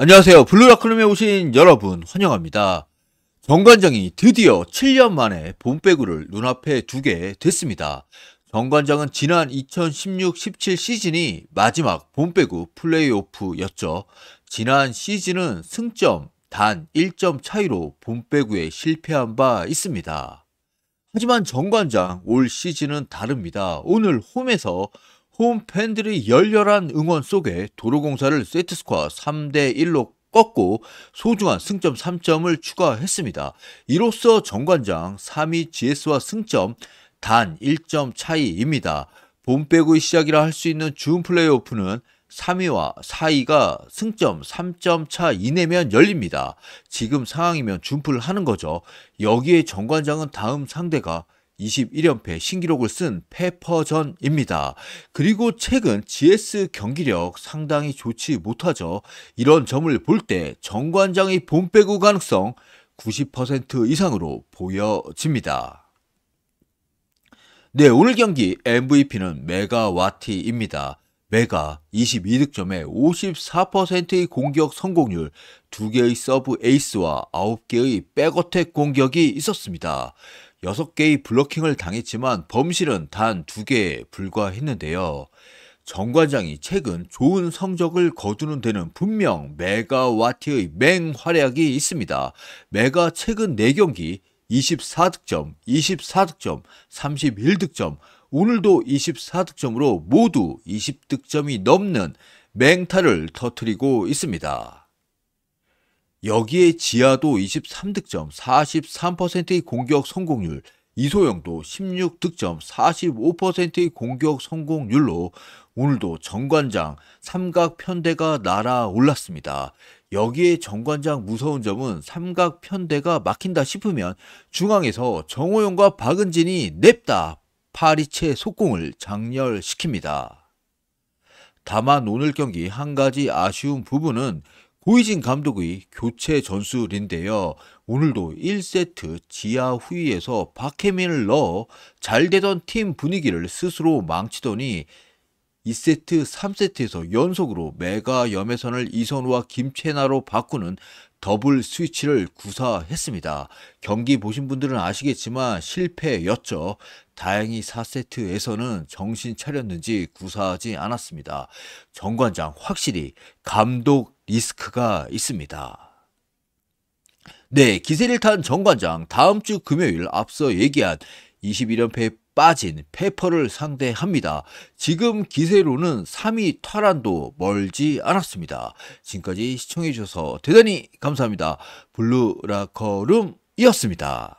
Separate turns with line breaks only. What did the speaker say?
안녕하세요. 블루라클룸에 오신 여러분 환영합니다. 정관장이 드디어 7년 만에 봄배구를 눈앞에 두게 됐습니다. 정관장은 지난 2016-17 시즌이 마지막 봄배구 플레이오프였죠. 지난 시즌은 승점 단 1점 차이로 봄배구에 실패한 바 있습니다. 하지만 정관장 올 시즌은 다릅니다. 오늘 홈에서 홈 팬들의 열렬한 응원 속에 도로공사를 세트스코어 3대 1로 꺾고 소중한 승점 3점을 추가했습니다. 이로써 정관장 3위 GS와 승점 단 1점 차이입니다. 봄빼고의 시작이라 할 수 있는 준 플레이오프는 3위와 4위가 승점 3점 차 이내면 열립니다. 지금 상황이면 준풀 하는 거죠. 여기에 정관장은 다음 상대가 21연패 신기록을 쓴 페퍼전입니다. 그리고 최근 GS 경기력 상당히 좋지 못하죠. 이런 점을 볼 때 정관장의 본 빼고 가능성 90% 이상으로 보여집니다. 네, 오늘 경기 MVP는 메가와티입니다. 메가 22득점에 54%의 공격 성공률, 2개의 서브 에이스와 9개의 백어택 공격이 있었습니다. 6 개의 블러킹을 당했지만 범실은 단2 개에 불과했는데요. 정관장이 최근 좋은 성적을 거두는 데는 분명 메가와트의 맹활약이 있습니다. 메가 최근 4경기 24득점, 24득점, 31득점, 오늘도 24득점으로 모두 20득점이 넘는 맹타를 터트리고 있습니다. 여기에 지하도 23득점 43%의 공격 성공률, 이소영도 16득점 45%의 공격 성공률로 오늘도 정관장 삼각 편대가 날아올랐습니다. 여기에 정관장 무서운 점은 삼각 편대가 막힌다 싶으면 중앙에서 정호영과 박은진이 냅다 파리채 속공을 장렬시킵니다. 다만 오늘 경기 한 가지 아쉬운 부분은 고이진 감독의 교체 전술인데요. 오늘도 1세트 지하 후위에서 박해민을 넣어 잘 되던 팀 분위기를 스스로 망치더니 2세트, 3세트에서 연속으로 메가 염해선을 이선우와 김채나로 바꾸는 더블 스위치를 구사했습니다. 경기 보신 분들은 아시겠지만 실패였죠. 다행히 4세트에서는 정신 차렸는지 구사하지 않았습니다. 정관장 확실히 감독 리스크가 있습니다. 네, 기세를 탄 정관장 다음 주 금요일 앞서 얘기한 21연패 빠진 페퍼를 상대합니다. 지금 기세로는 3위 탈환도 멀지 않았습니다. 지금까지 시청해주셔서 대단히 감사합니다. 블루라커룸이었습니다.